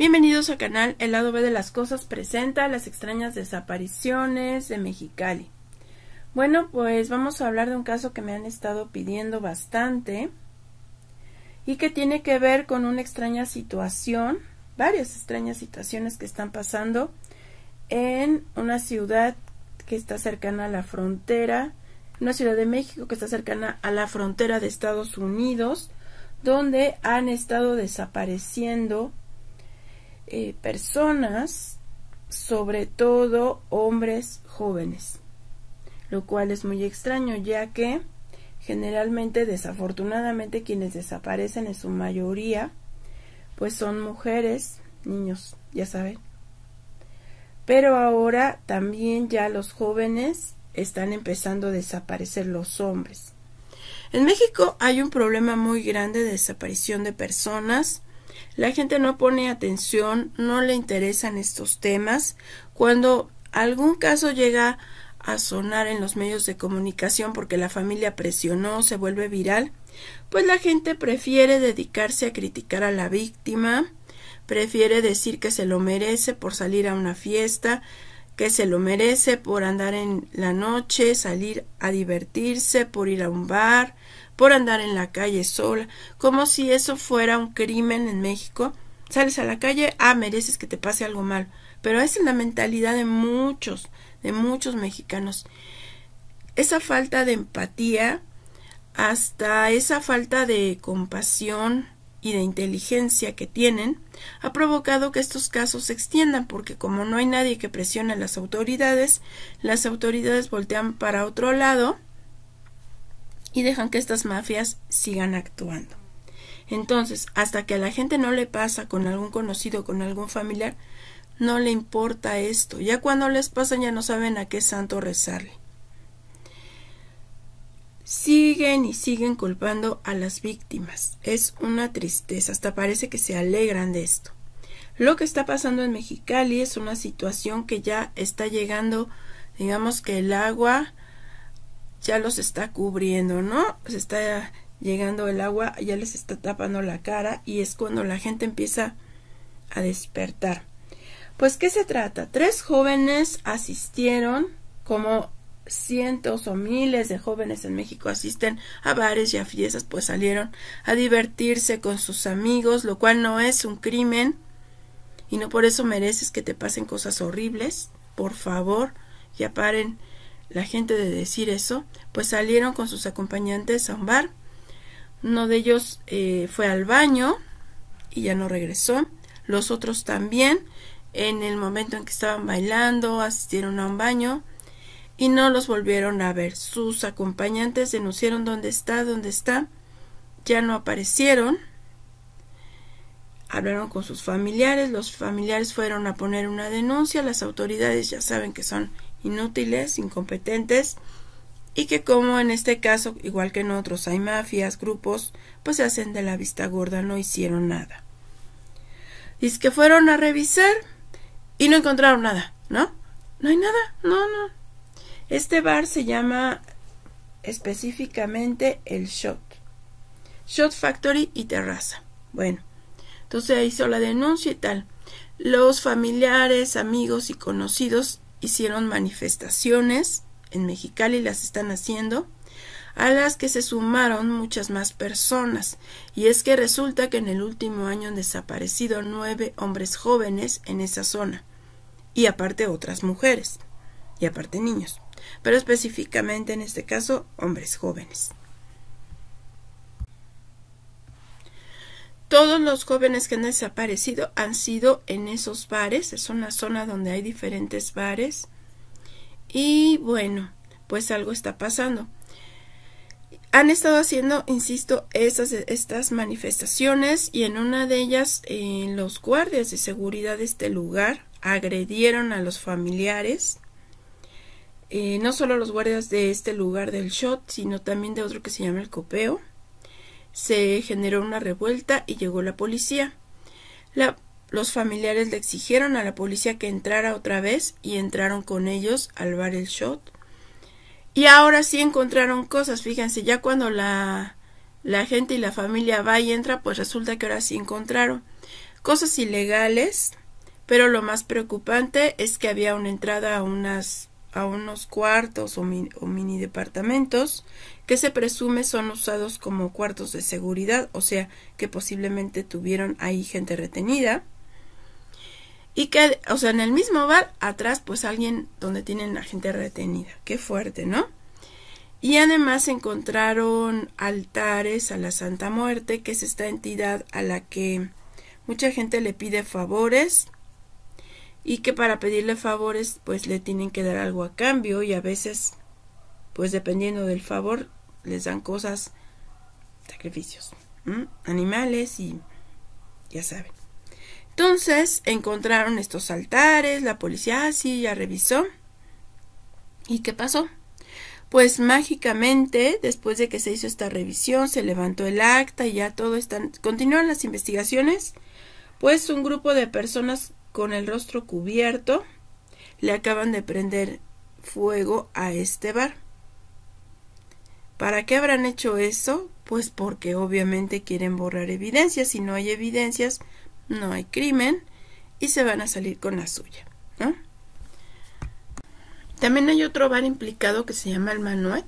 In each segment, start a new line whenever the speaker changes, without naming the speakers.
Bienvenidos al canal El lado B de las cosas presenta las extrañas desapariciones de Mexicali. Bueno, pues vamos a hablar de un caso que me han estado pidiendo bastante y que tiene que ver con una extraña situación, varias extrañas situaciones que están pasando en una ciudad que está cercana a la frontera, una ciudad de México que está cercana a la frontera de Estados Unidos, donde han estado desapareciendo eh, personas, sobre todo hombres jóvenes, lo cual es muy extraño ya que generalmente desafortunadamente quienes desaparecen en su mayoría pues son mujeres, niños, ya saben. Pero ahora también ya los jóvenes están empezando a desaparecer los hombres. En México hay un problema muy grande de desaparición de personas la gente no pone atención, no le interesan estos temas. Cuando algún caso llega a sonar en los medios de comunicación porque la familia presionó, se vuelve viral, pues la gente prefiere dedicarse a criticar a la víctima, prefiere decir que se lo merece por salir a una fiesta, que se lo merece por andar en la noche, salir a divertirse, por ir a un bar, por andar en la calle sola, como si eso fuera un crimen en México. Sales a la calle, ah, mereces que te pase algo mal. Pero esa es la mentalidad de muchos, de muchos mexicanos. Esa falta de empatía, hasta esa falta de compasión y de inteligencia que tienen, ha provocado que estos casos se extiendan, porque como no hay nadie que presione a las autoridades, las autoridades voltean para otro lado y dejan que estas mafias sigan actuando. Entonces, hasta que a la gente no le pasa con algún conocido, con algún familiar, no le importa esto. Ya cuando les pasa ya no saben a qué santo rezarle. Siguen y siguen culpando a las víctimas. Es una tristeza, hasta parece que se alegran de esto. Lo que está pasando en Mexicali es una situación que ya está llegando, digamos que el agua ya los está cubriendo, ¿no? Se está llegando el agua, ya les está tapando la cara y es cuando la gente empieza a despertar. Pues, ¿qué se trata? Tres jóvenes asistieron, como cientos o miles de jóvenes en México asisten a bares y a fiestas, pues salieron a divertirse con sus amigos, lo cual no es un crimen y no por eso mereces que te pasen cosas horribles. Por favor, ya paren la gente de decir eso, pues salieron con sus acompañantes a un bar. Uno de ellos eh, fue al baño y ya no regresó. Los otros también, en el momento en que estaban bailando, asistieron a un baño y no los volvieron a ver. Sus acompañantes denunciaron dónde está, dónde está. Ya no aparecieron. Hablaron con sus familiares, los familiares fueron a poner una denuncia, las autoridades ya saben que son inútiles, incompetentes y que como en este caso, igual que en otros, hay mafias, grupos, pues se hacen de la vista gorda, no hicieron nada. Dice que fueron a revisar y no encontraron nada, ¿no? No hay nada, no, no. Este bar se llama específicamente el Shot. Shot Factory y Terraza. Bueno, entonces hizo la denuncia y tal. Los familiares, amigos y conocidos hicieron manifestaciones en Mexicali, las están haciendo, a las que se sumaron muchas más personas. Y es que resulta que en el último año han desaparecido nueve hombres jóvenes en esa zona. Y aparte otras mujeres. Y aparte niños. Pero específicamente en este caso hombres jóvenes. Todos los jóvenes que han desaparecido han sido en esos bares, es una zona donde hay diferentes bares. Y bueno, pues algo está pasando. Han estado haciendo, insisto, estas, manifestaciones y en una de ellas eh, los guardias de seguridad de este lugar agredieron a los familiares. Eh, no solo los guardias de este lugar del shot, sino también de otro que se llama el copeo se generó una revuelta y llegó la policía. La, los familiares le exigieron a la policía que entrara otra vez y entraron con ellos al bar El Shot. Y ahora sí encontraron cosas, fíjense, ya cuando la, la gente y la familia va y entra, pues resulta que ahora sí encontraron cosas ilegales, pero lo más preocupante es que había una entrada a unas a unos cuartos o, o mini departamentos que se presume son usados como cuartos de seguridad, o sea, que posiblemente tuvieron ahí gente retenida. Y que, o sea, en el mismo bar, atrás, pues alguien donde tienen a gente retenida. Qué fuerte, ¿no? Y además encontraron altares a la Santa Muerte, que es esta entidad a la que mucha gente le pide favores y que para pedirle favores pues le tienen que dar algo a cambio y a veces pues dependiendo del favor les dan cosas, sacrificios, animales y ya saben. Entonces encontraron estos altares, la policía así ah, ya revisó. ¿Y qué pasó? Pues mágicamente, después de que se hizo esta revisión, se levantó el acta y ya todo está... Continúan las investigaciones, pues un grupo de personas con el rostro cubierto le acaban de prender fuego a este bar. ¿Para qué habrán hecho eso? Pues porque obviamente quieren borrar evidencias. Si no hay evidencias, no hay crimen y se van a salir con la suya. También hay otro bar implicado que se llama el Manuel,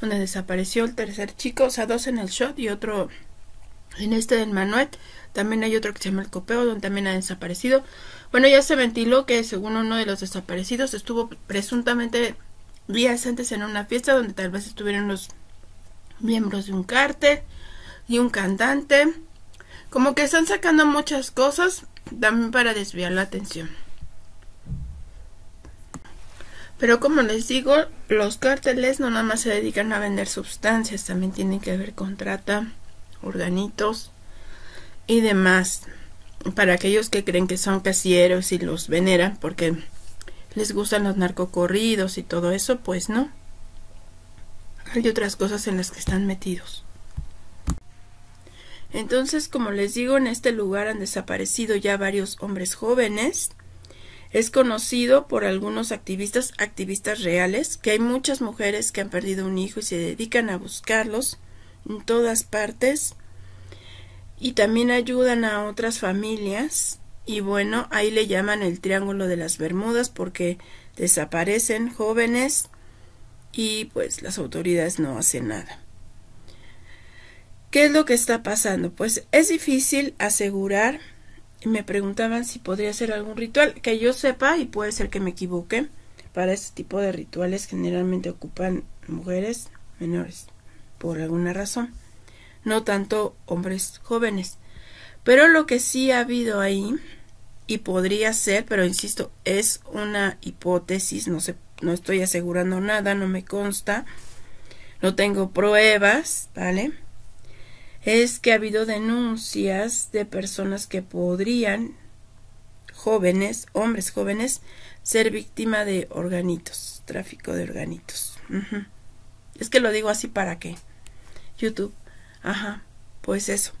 donde desapareció el tercer chico, o sea, dos en el shot y otro en este del Manuel. También hay otro que se llama el Copeo, donde también ha desaparecido. Bueno, ya se ventiló que según uno de los desaparecidos estuvo presuntamente días antes en una fiesta donde tal vez estuvieron los miembros de un cártel y un cantante. Como que están sacando muchas cosas también para desviar la atención. Pero como les digo, los cárteles no nada más se dedican a vender sustancias, también tienen que ver con trata, organitos y demás. Para aquellos que creen que son casieros y los veneran, porque les gustan los narcocorridos y todo eso, pues no. Hay otras cosas en las que están metidos. Entonces, como les digo, en este lugar han desaparecido ya varios hombres jóvenes. Es conocido por algunos activistas, activistas reales, que hay muchas mujeres que han perdido un hijo y se dedican a buscarlos en todas partes. Y también ayudan a otras familias y bueno, ahí le llaman el Triángulo de las Bermudas porque desaparecen jóvenes y pues las autoridades no hacen nada. ¿Qué es lo que está pasando? Pues es difícil asegurar. Me preguntaban si podría ser algún ritual que yo sepa y puede ser que me equivoque. Para este tipo de rituales generalmente ocupan mujeres menores por alguna razón, no tanto hombres jóvenes. Pero lo que sí ha habido ahí, y podría ser, pero insisto, es una hipótesis, no, sé, no estoy asegurando nada, no me consta, no tengo pruebas, ¿vale? Es que ha habido denuncias de personas que podrían, jóvenes, hombres jóvenes, ser víctima de organitos, tráfico de organitos. Es que lo digo así para que, YouTube. Ajá, pues eso.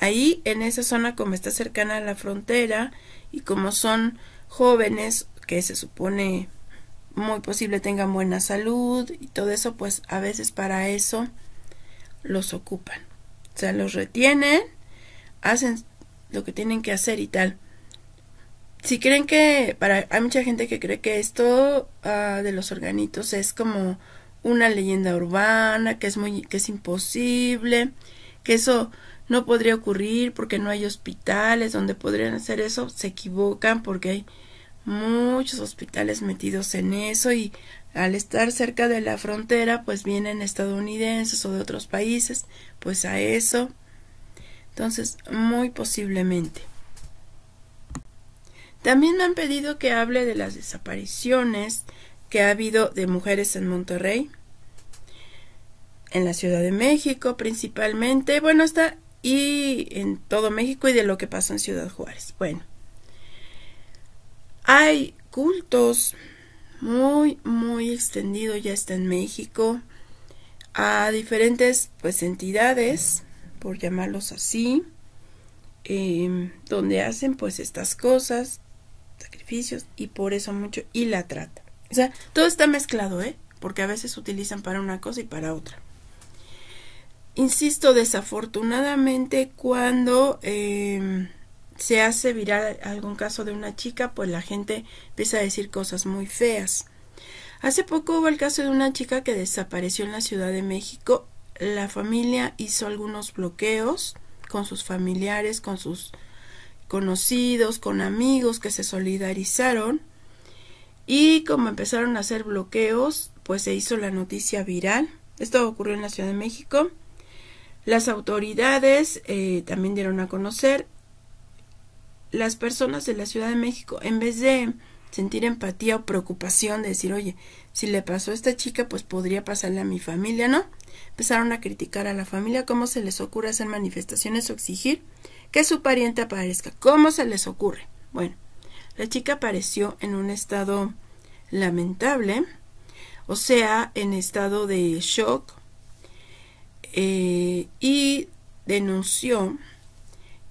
Ahí, en esa zona, como está cercana a la frontera y como son jóvenes que se supone muy posible tengan buena salud y todo eso, pues a veces para eso los ocupan. O sea, los retienen, hacen lo que tienen que hacer y tal. Si creen que, para, hay mucha gente que cree que esto ah, de los organitos es como una leyenda urbana, que es muy, que es imposible, que eso no podría ocurrir porque no hay hospitales donde podrían hacer eso, se equivocan porque hay muchos hospitales metidos en eso y al estar cerca de la frontera pues vienen estadounidenses o de otros países pues a eso. Entonces, muy posiblemente. También me han pedido que hable de las desapariciones que ha habido de mujeres en Monterrey, en la Ciudad de México principalmente. Bueno, está y en todo México y de lo que pasó en Ciudad Juárez. Bueno, hay cultos muy, muy extendidos ya está en México a diferentes pues entidades, por llamarlos así, em, donde hacen pues estas cosas, sacrificios y por eso mucho y la trata. O sea, todo está mezclado, ¿eh? Porque a veces utilizan para una cosa y para otra. Insisto, desafortunadamente cuando em, se hace viral algún caso de una chica, pues la gente empieza a decir cosas muy feas. Hace poco hubo el caso de una chica que desapareció en la Ciudad de México. La familia hizo algunos bloqueos con sus familiares, con sus conocidos, con amigos que se solidarizaron. Y como empezaron a hacer bloqueos, pues se hizo la noticia viral. Esto ocurrió en la Ciudad de México. Las autoridades eh, también dieron a conocer las personas de la Ciudad de México, en vez de sentir empatía o preocupación de decir, oye, si le pasó a esta chica, pues podría pasarle a mi familia, ¿no? Empezaron a criticar a la familia, cómo se les ocurre hacer manifestaciones o exigir que su pariente aparezca, cómo se les ocurre. Bueno, la chica apareció en un estado lamentable, o sea, en estado de shock, eh, y denunció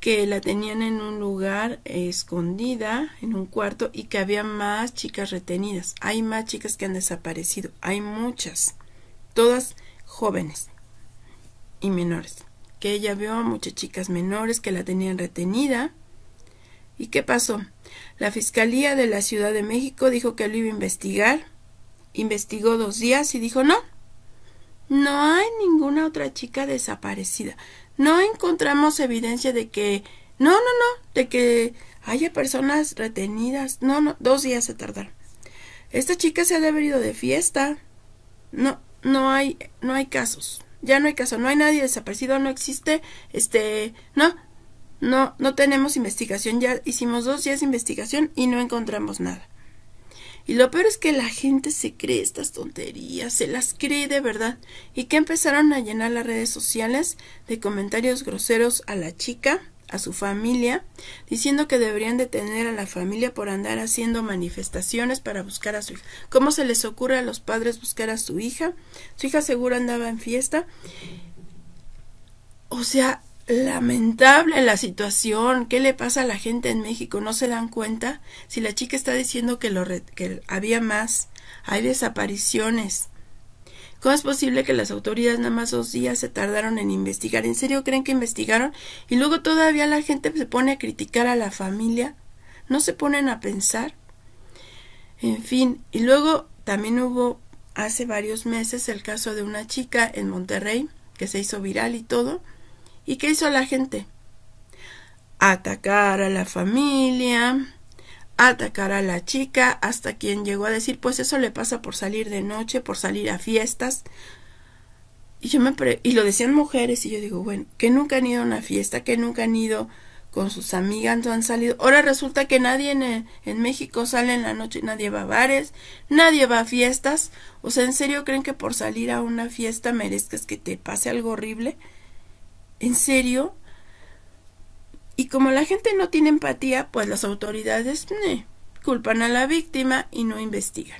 que la tenían en un lugar escondida, en un cuarto, y que había más chicas retenidas. Hay más chicas que han desaparecido, hay muchas, todas jóvenes y menores. Que ella vio a muchas chicas menores que la tenían retenida. ¿Y qué pasó? La Fiscalía de la Ciudad de México dijo que lo iba a investigar, investigó dos días y dijo no, no hay ninguna otra chica desaparecida. No encontramos evidencia de que... No, no, no, de que haya personas retenidas. No, no, dos días se tardar. Esta chica se ha de haber ido de fiesta. No, no hay, no hay casos. Ya no hay caso, no hay nadie desaparecido, no existe, este, no, no, no tenemos investigación. Ya hicimos dos días de investigación y no encontramos nada. Y lo peor es que la gente se cree estas tonterías, se las cree de verdad, y que empezaron a llenar las redes sociales de comentarios groseros a la chica, a su familia, diciendo que deberían detener a la familia por andar haciendo manifestaciones para buscar a su hija. ¿Cómo se les ocurre a los padres buscar a su hija? Su hija seguro andaba en fiesta. O sea, lamentable la situación. ¿Qué le pasa a la gente en México? ¿No se dan cuenta? Si la chica está diciendo que, lo que había más, hay desapariciones. ¿Cómo es posible que las autoridades nada más dos días se tardaron en investigar? ¿En serio creen que investigaron? Y luego todavía la gente se pone a criticar a la familia. No se ponen a pensar. En fin, y luego también hubo hace varios meses el caso de una chica en Monterrey que se hizo viral y todo, ¿Y qué hizo la gente? Atacar a la familia, atacar a la chica, hasta quien llegó a decir, pues eso le pasa por salir de noche, por salir a fiestas. Y, yo me y lo decían mujeres y yo digo, bueno, que nunca han ido a una fiesta, que nunca han ido con sus amigas, no han salido. Ahora resulta que nadie en, en México sale en la noche, nadie va a bares, nadie va a fiestas. O sea, ¿en serio creen que por salir a una fiesta merezcas que te pase algo horrible? ¿En serio? Y como la gente no tiene empatía, pues las autoridades culpan a la víctima y no investigan.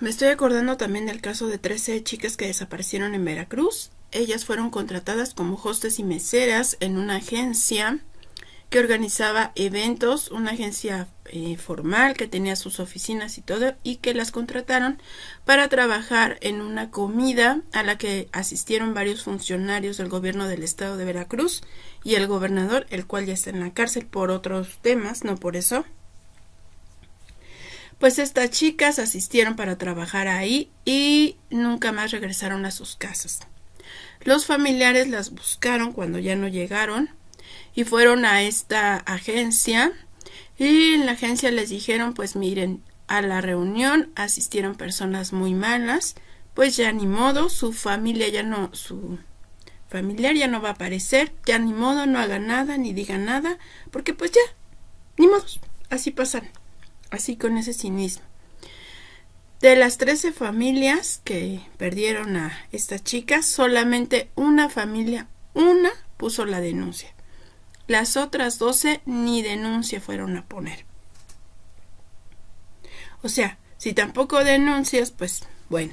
Me estoy acordando también del caso de 13 chicas que desaparecieron en Veracruz. Ellas fueron contratadas como hostes y meseras en una agencia que organizaba eventos, una agencia eh, formal que tenía sus oficinas y todo, y que las contrataron para trabajar en una comida a la que asistieron varios funcionarios del gobierno del estado de Veracruz y el gobernador, el cual ya está en la cárcel por otros temas, no por eso. Pues estas chicas asistieron para trabajar ahí y nunca más regresaron a sus casas. Los familiares las buscaron cuando ya no llegaron y fueron a esta agencia y en la agencia les dijeron pues miren a la reunión asistieron personas muy malas pues ya ni modo su familia ya no su familiar ya no va a aparecer ya ni modo no haga nada ni diga nada porque pues ya ni modo así pasan así con ese cinismo de las 13 familias que perdieron a esta chica, solamente una familia, una puso la denuncia. Las otras doce ni denuncia fueron a poner. O sea, si tampoco denuncias, pues bueno.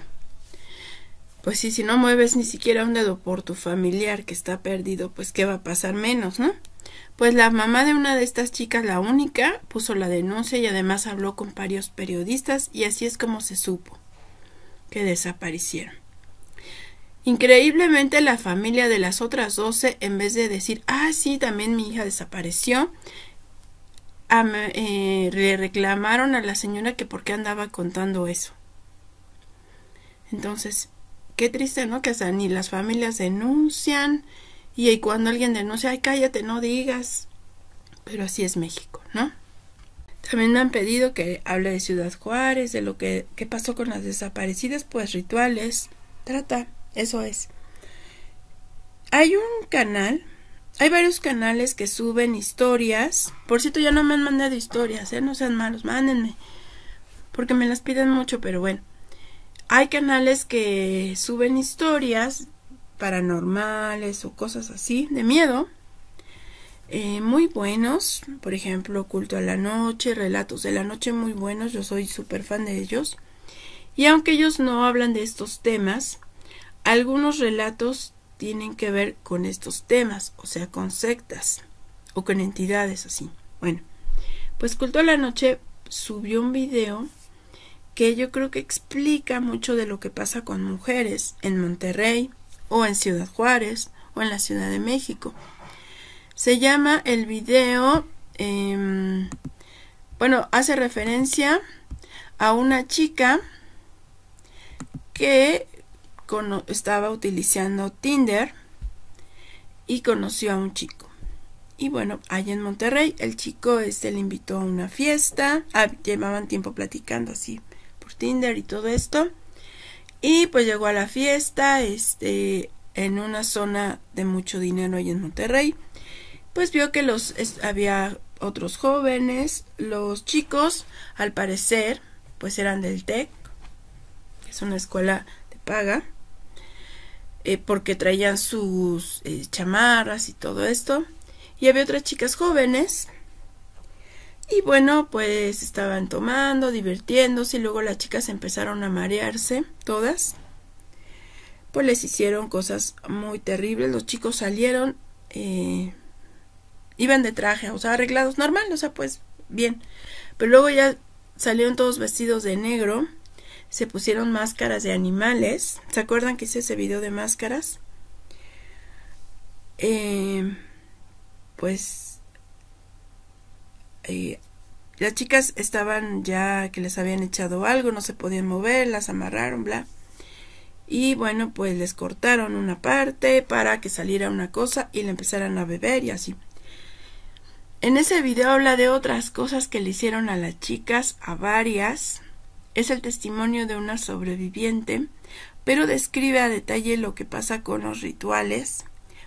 Pues sí, si no mueves ni siquiera un dedo por tu familiar que está perdido, pues qué va a pasar menos, ¿no? Pues la mamá de una de estas chicas, la única, puso la denuncia y además habló con varios periodistas y así es como se supo que desaparecieron. Increíblemente la familia de las otras doce, en vez de decir, ah, sí, también mi hija desapareció, eh, le reclamaron a la señora que por qué andaba contando eso. Entonces, qué triste, ¿no? Que hasta ni las familias denuncian y, cuando alguien denuncia, ay, cállate, no digas. Pero así es México, ¿no? También me han pedido que hable de Ciudad Juárez, de lo que, que pasó con las desaparecidas, pues rituales, trata. Eso es. Hay un canal, hay varios canales que suben historias. Por cierto, ya no me han mandado historias, ¿eh? No sean malos, mándenme. Porque me las piden mucho, pero bueno. Hay canales que suben historias paranormales o cosas así, de miedo. Eh, muy buenos, por ejemplo, Culto a la Noche, Relatos de la Noche, muy buenos, yo soy súper fan de ellos. Y aunque ellos no hablan de estos temas, algunos relatos tienen que ver con estos temas, o sea, con sectas o con entidades así. Bueno, pues Culto a la Noche subió un video que yo creo que explica mucho de lo que pasa con mujeres en Monterrey o en Ciudad Juárez o en la Ciudad de México. Se llama el video, em, bueno, hace referencia a una chica que estaba utilizando Tinder y conoció a un chico. Y bueno, allá en Monterrey, el chico este le invitó a una fiesta. Ah, llevaban tiempo platicando así por Tinder y todo esto. Y pues llegó a la fiesta, este, en una zona de mucho dinero allá en Monterrey. Pues vio que los había otros jóvenes, los chicos, al parecer, pues eran del TEC, que es una escuela de paga. Eh, porque traían sus eh, chamarras y todo esto. Y había otras chicas jóvenes. Y bueno, pues estaban tomando, divirtiéndose, y luego las chicas empezaron a marearse, todas. Pues les hicieron cosas muy terribles. Los chicos salieron, eh, iban de traje, o sea, arreglados normal, o sea, pues bien. Pero luego ya salieron todos vestidos de negro se pusieron máscaras de animales. ¿Se acuerdan que hice ese video de máscaras? Eh, pues eh, las chicas estaban ya que les habían echado algo, no se podían mover, las amarraron, bla. Y bueno, pues les cortaron una parte para que saliera una cosa y le empezaran a beber y así. En ese video habla de otras cosas que le hicieron a las chicas, a varias, es el testimonio de una sobreviviente, pero describe a detalle lo que pasa con los rituales,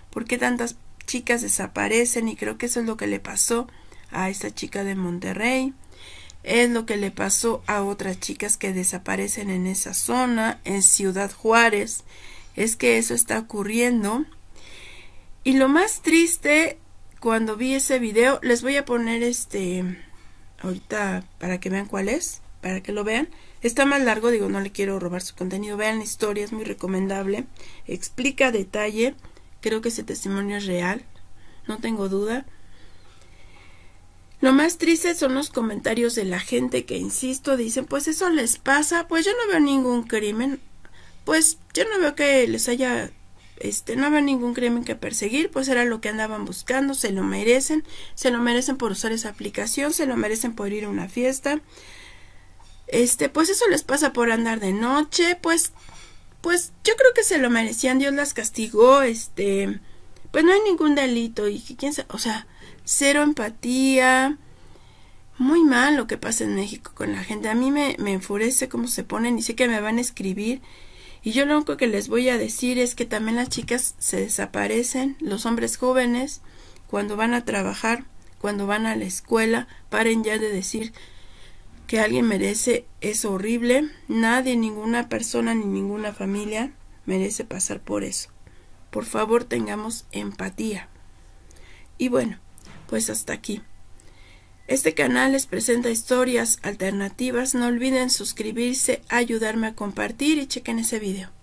por qué tantas chicas desaparecen y creo que eso es lo que le pasó a esta chica de Monterrey, es lo que le pasó a otras chicas que desaparecen en esa zona, en Ciudad Juárez, es que eso está ocurriendo. Y lo más triste cuando vi ese video, les voy a poner este ahorita para que vean cuál es para que lo vean. Está más largo, digo, no le quiero robar su contenido. Vean la historia, es muy recomendable. Explica detalle. Creo que ese testimonio es real, no tengo duda. Lo más triste son los comentarios de la gente que, insisto, dicen, pues eso les pasa, pues yo no veo ningún crimen, pues yo no veo que les haya, este, no veo ningún crimen que perseguir, pues era lo que andaban buscando, se lo merecen, se lo merecen por usar esa aplicación, se lo merecen por ir a una fiesta, este, pues eso les pasa por andar de noche, pues, pues yo creo que se lo merecían, Dios las castigó, este, pues no hay ningún delito y quién sabe, o sea, cero empatía, muy mal lo que pasa en México con la gente, a mí me, me enfurece cómo se ponen y sé que me van a escribir y yo lo único que les voy a decir es que también las chicas se desaparecen, los hombres jóvenes, cuando van a trabajar, cuando van a la escuela, paren ya de decir que alguien merece es horrible. Nadie, ninguna persona ni ninguna familia merece pasar por eso. Por favor, tengamos empatía. Y bueno, pues hasta aquí. Este canal les presenta historias alternativas. No olviden suscribirse, ayudarme a compartir y chequen ese video.